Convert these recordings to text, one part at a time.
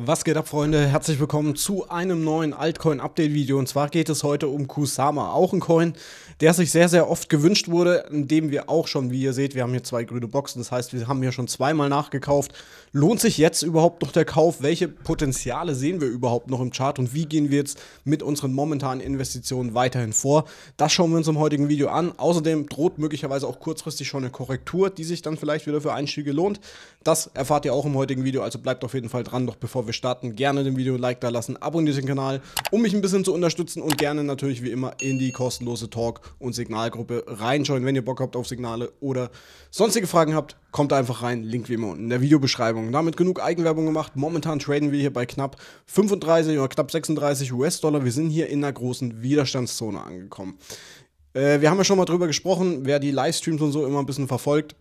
Was geht ab, Freunde? Herzlich willkommen zu einem neuen Altcoin-Update-Video. Und zwar geht es heute um Kusama, auch ein Coin, der sich sehr, sehr oft gewünscht wurde, indem wir auch schon, wie ihr seht, wir haben hier zwei grüne Boxen. Das heißt, wir haben hier schon zweimal nachgekauft. Lohnt sich jetzt überhaupt noch der Kauf? Welche Potenziale sehen wir überhaupt noch im Chart? Und wie gehen wir jetzt mit unseren momentanen Investitionen weiterhin vor? Das schauen wir uns im heutigen Video an. Außerdem droht möglicherweise auch kurzfristig schon eine Korrektur, die sich dann vielleicht wieder für Einstiege lohnt. Das erfahrt ihr auch im heutigen Video, also bleibt auf jeden Fall dran, doch bevor wir wir starten, gerne dem Video ein Like da lassen, abonniert den Kanal, um mich ein bisschen zu unterstützen und gerne natürlich wie immer in die kostenlose Talk- und Signalgruppe reinschauen, wenn ihr Bock habt auf Signale oder sonstige Fragen habt, kommt einfach rein, Link wie immer unten in der Videobeschreibung. Damit genug Eigenwerbung gemacht, momentan traden wir hier bei knapp 35 oder knapp 36 US-Dollar, wir sind hier in einer großen Widerstandszone angekommen. Äh, wir haben ja schon mal drüber gesprochen, wer die Livestreams und so immer ein bisschen verfolgt,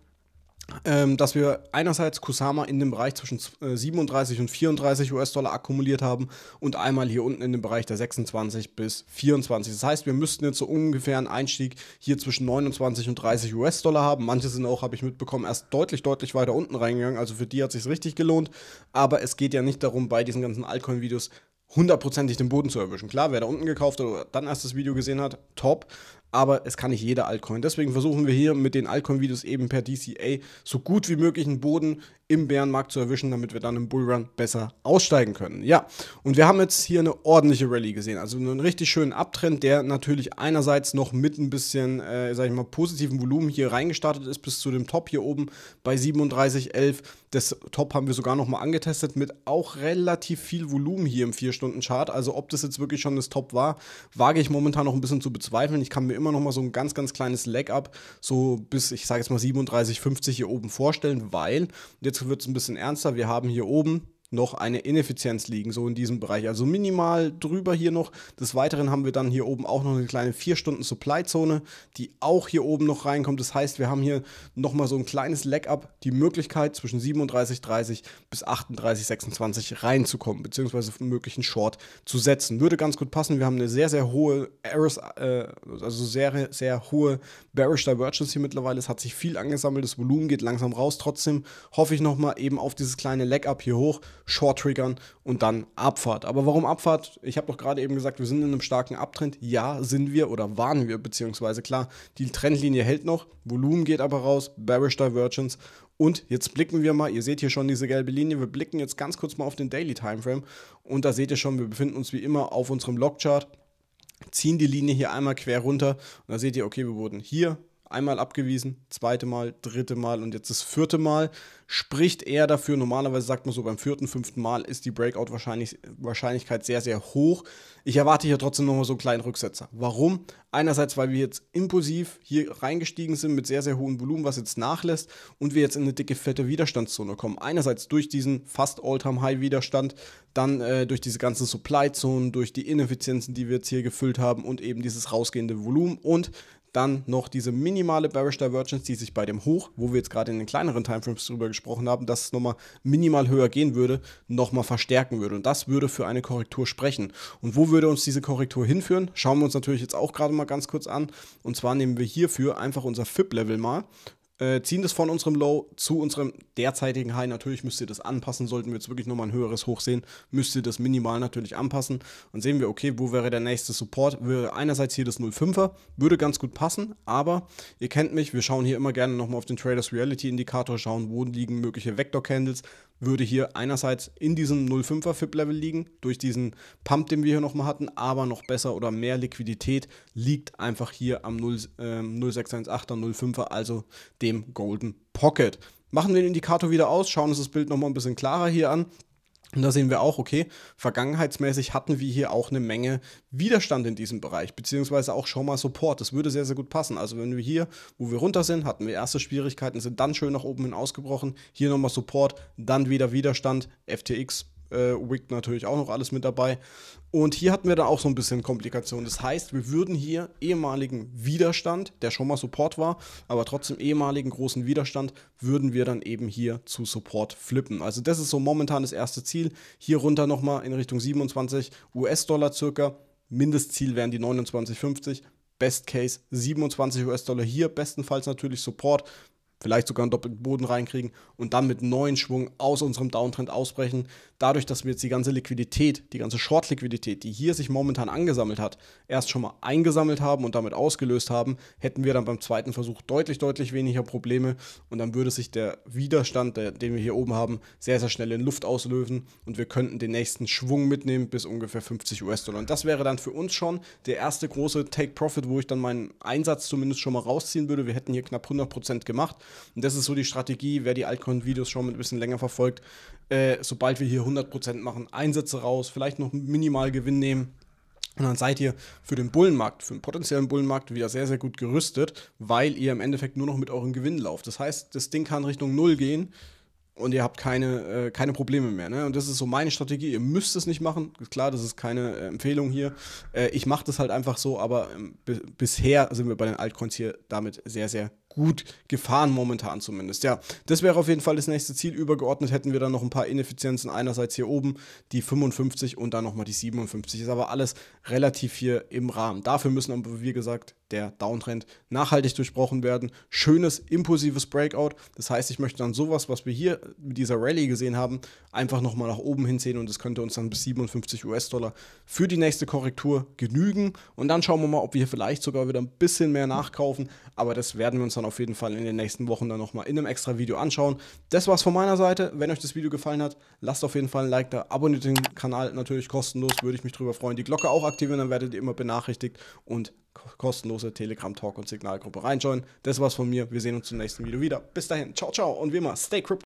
ähm, dass wir einerseits Kusama in dem Bereich zwischen 37 äh, und 34 US-Dollar akkumuliert haben und einmal hier unten in dem Bereich der 26 bis 24. Das heißt, wir müssten jetzt so ungefähr einen Einstieg hier zwischen 29 und 30 US-Dollar haben. Manche sind auch, habe ich mitbekommen, erst deutlich, deutlich weiter unten reingegangen. Also für die hat es sich richtig gelohnt. Aber es geht ja nicht darum, bei diesen ganzen Altcoin-Videos hundertprozentig den Boden zu erwischen. Klar, wer da unten gekauft hat oder dann erst das Video gesehen hat, top aber es kann nicht jeder Altcoin. Deswegen versuchen wir hier mit den Altcoin-Videos eben per DCA so gut wie möglich einen Boden im Bärenmarkt zu erwischen, damit wir dann im Bullrun besser aussteigen können. Ja, und wir haben jetzt hier eine ordentliche Rallye gesehen, also einen richtig schönen Abtrend, der natürlich einerseits noch mit ein bisschen, äh, sag ich mal, positiven Volumen hier reingestartet ist, bis zu dem Top hier oben bei 37,11. Das Top haben wir sogar nochmal angetestet mit auch relativ viel Volumen hier im 4-Stunden-Chart. Also ob das jetzt wirklich schon das Top war, wage ich momentan noch ein bisschen zu bezweifeln. Ich kann mir immer noch mal so ein ganz, ganz kleines Leg up, so bis, ich sage jetzt mal 37, 50 hier oben vorstellen, weil, jetzt wird es ein bisschen ernster, wir haben hier oben noch eine Ineffizienz liegen, so in diesem Bereich. Also minimal drüber hier noch. Des Weiteren haben wir dann hier oben auch noch eine kleine 4-Stunden-Supply-Zone, die auch hier oben noch reinkommt. Das heißt, wir haben hier nochmal so ein kleines Leg-Up, die Möglichkeit zwischen 37,30 bis 38,26 reinzukommen, beziehungsweise einen möglichen Short zu setzen. Würde ganz gut passen. Wir haben eine sehr, sehr hohe Errors, äh, also sehr, sehr hohe Bearish Divergence hier mittlerweile. Es hat sich viel angesammelt. Das Volumen geht langsam raus. Trotzdem hoffe ich nochmal eben auf dieses kleine Leg-Up hier hoch Short triggern und dann Abfahrt. Aber warum Abfahrt? Ich habe doch gerade eben gesagt, wir sind in einem starken Abtrend. Ja, sind wir oder waren wir, beziehungsweise klar, die Trendlinie hält noch, Volumen geht aber raus, Bearish Divergence. Und jetzt blicken wir mal, ihr seht hier schon diese gelbe Linie, wir blicken jetzt ganz kurz mal auf den Daily Timeframe und da seht ihr schon, wir befinden uns wie immer auf unserem Logchart, ziehen die Linie hier einmal quer runter und da seht ihr, okay, wir wurden hier einmal abgewiesen, zweite Mal, dritte Mal und jetzt das vierte Mal, spricht eher dafür. Normalerweise sagt man so, beim vierten, fünften Mal ist die Breakout-Wahrscheinlichkeit sehr, sehr hoch. Ich erwarte hier trotzdem nochmal so einen kleinen Rücksetzer. Warum? Einerseits, weil wir jetzt impulsiv hier reingestiegen sind mit sehr, sehr hohem Volumen, was jetzt nachlässt und wir jetzt in eine dicke, fette Widerstandszone kommen. Einerseits durch diesen fast All-Time-High-Widerstand, dann äh, durch diese ganzen Supply-Zonen, durch die Ineffizienzen, die wir jetzt hier gefüllt haben und eben dieses rausgehende Volumen und dann noch diese minimale Bearish Divergence, die sich bei dem Hoch, wo wir jetzt gerade in den kleineren Timeframes drüber gesprochen haben, dass es nochmal minimal höher gehen würde, nochmal verstärken würde. Und das würde für eine Korrektur sprechen. Und wo würde uns diese Korrektur hinführen? Schauen wir uns natürlich jetzt auch gerade mal ganz kurz an. Und zwar nehmen wir hierfür einfach unser FIP-Level mal äh, ziehen das von unserem Low zu unserem derzeitigen High. Natürlich müsst ihr das anpassen. Sollten wir jetzt wirklich nochmal ein höheres Hoch sehen, müsst ihr das minimal natürlich anpassen. Dann sehen wir, okay, wo wäre der nächste Support? Wäre einerseits hier das 05er, würde ganz gut passen, aber ihr kennt mich, wir schauen hier immer gerne nochmal auf den Traders Reality Indikator, schauen, wo liegen mögliche Vector Candles, würde hier einerseits in diesem 0,5er FIP-Level liegen, durch diesen Pump, den wir hier nochmal hatten, aber noch besser oder mehr Liquidität liegt einfach hier am 0, äh, 0618er 0,5er, also dem Golden Pocket. Machen wir den Indikator wieder aus, schauen uns das Bild nochmal ein bisschen klarer hier an. Und da sehen wir auch, okay, vergangenheitsmäßig hatten wir hier auch eine Menge Widerstand in diesem Bereich, beziehungsweise auch schon mal Support. Das würde sehr, sehr gut passen. Also wenn wir hier, wo wir runter sind, hatten wir erste Schwierigkeiten, sind dann schön nach oben hin ausgebrochen, hier nochmal Support, dann wieder Widerstand, FTX, äh, Wick natürlich auch noch alles mit dabei. Und hier hatten wir da auch so ein bisschen Komplikationen. Das heißt, wir würden hier ehemaligen Widerstand, der schon mal Support war, aber trotzdem ehemaligen großen Widerstand, würden wir dann eben hier zu Support flippen. Also das ist so momentan das erste Ziel. Hier runter nochmal in Richtung 27 US-Dollar circa. Mindestziel wären die 29,50. Best Case 27 US-Dollar hier, bestenfalls natürlich Support vielleicht sogar einen doppelten Boden reinkriegen und dann mit neuen Schwung aus unserem Downtrend ausbrechen. Dadurch, dass wir jetzt die ganze Liquidität, die ganze Short-Liquidität, die hier sich momentan angesammelt hat, erst schon mal eingesammelt haben und damit ausgelöst haben, hätten wir dann beim zweiten Versuch deutlich, deutlich weniger Probleme und dann würde sich der Widerstand, der, den wir hier oben haben, sehr, sehr schnell in Luft auslösen und wir könnten den nächsten Schwung mitnehmen bis ungefähr 50 US-Dollar. Und das wäre dann für uns schon der erste große Take-Profit, wo ich dann meinen Einsatz zumindest schon mal rausziehen würde. Wir hätten hier knapp 100% Prozent gemacht und das ist so die Strategie, wer die Altcoin-Videos schon ein bisschen länger verfolgt. Äh, sobald wir hier 100% machen, Einsätze raus, vielleicht noch minimal Gewinn nehmen. Und dann seid ihr für den Bullenmarkt, für den potenziellen Bullenmarkt wieder sehr, sehr gut gerüstet, weil ihr im Endeffekt nur noch mit eurem Gewinn lauft. Das heißt, das Ding kann Richtung Null gehen und ihr habt keine, äh, keine Probleme mehr. Ne? Und das ist so meine Strategie. Ihr müsst es nicht machen. Ist Klar, das ist keine äh, Empfehlung hier. Äh, ich mache das halt einfach so, aber ähm, bisher sind wir bei den Altcoins hier damit sehr, sehr gut gefahren momentan zumindest. Ja, das wäre auf jeden Fall das nächste Ziel. Übergeordnet hätten wir dann noch ein paar Ineffizienzen. Einerseits hier oben die 55 und dann nochmal die 57. Ist aber alles relativ hier im Rahmen. Dafür müssen aber, wie gesagt, der Downtrend nachhaltig durchbrochen werden. Schönes, impulsives Breakout. Das heißt, ich möchte dann sowas, was wir hier mit dieser Rallye gesehen haben, einfach nochmal nach oben hinziehen und das könnte uns dann bis 57 US-Dollar für die nächste Korrektur genügen. Und dann schauen wir mal, ob wir hier vielleicht sogar wieder ein bisschen mehr nachkaufen. Aber das werden wir uns dann auf jeden Fall in den nächsten Wochen dann nochmal in einem extra Video anschauen. Das war's von meiner Seite. Wenn euch das Video gefallen hat, lasst auf jeden Fall ein Like da, abonniert den Kanal natürlich kostenlos, würde ich mich drüber freuen. Die Glocke auch aktivieren, dann werdet ihr immer benachrichtigt und kostenlose Telegram-Talk- und Signalgruppe reinschauen. Das war's von mir. Wir sehen uns zum nächsten Video wieder. Bis dahin, ciao, ciao und wie immer, stay crypto.